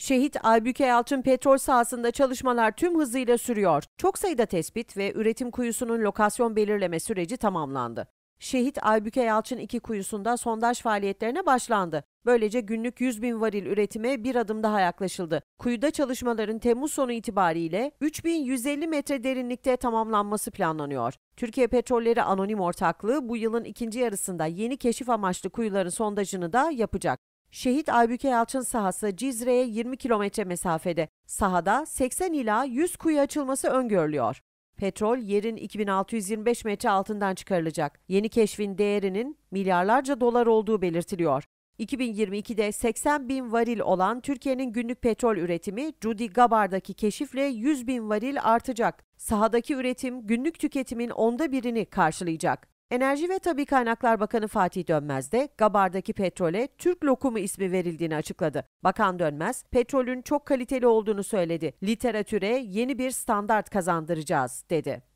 Şehit Aybüke Yalçın petrol sahasında çalışmalar tüm hızıyla sürüyor. Çok sayıda tespit ve üretim kuyusunun lokasyon belirleme süreci tamamlandı. Şehit Aybüke Yalçın 2 kuyusunda sondaj faaliyetlerine başlandı. Böylece günlük 100 bin varil üretime bir adım daha yaklaşıldı. Kuyuda çalışmaların Temmuz sonu itibariyle 3150 metre derinlikte tamamlanması planlanıyor. Türkiye Petrolleri Anonim Ortaklığı bu yılın ikinci yarısında yeni keşif amaçlı kuyuların sondajını da yapacak. Şehit Aybüke Yalçın sahası Cizre'ye 20 kilometre mesafede. Sahada 80 ila 100 kuyu açılması öngörülüyor. Petrol yerin 2625 metre altından çıkarılacak. Yeni keşfin değerinin milyarlarca dolar olduğu belirtiliyor. 2022'de 80 bin varil olan Türkiye'nin günlük petrol üretimi Judy Gabar'daki keşifle 100 bin varil artacak. Sahadaki üretim günlük tüketimin onda birini karşılayacak. Enerji ve Tabi Kaynaklar Bakanı Fatih Dönmez de Gabar'daki petrole Türk lokumu ismi verildiğini açıkladı. Bakan Dönmez, petrolün çok kaliteli olduğunu söyledi. Literatüre yeni bir standart kazandıracağız dedi.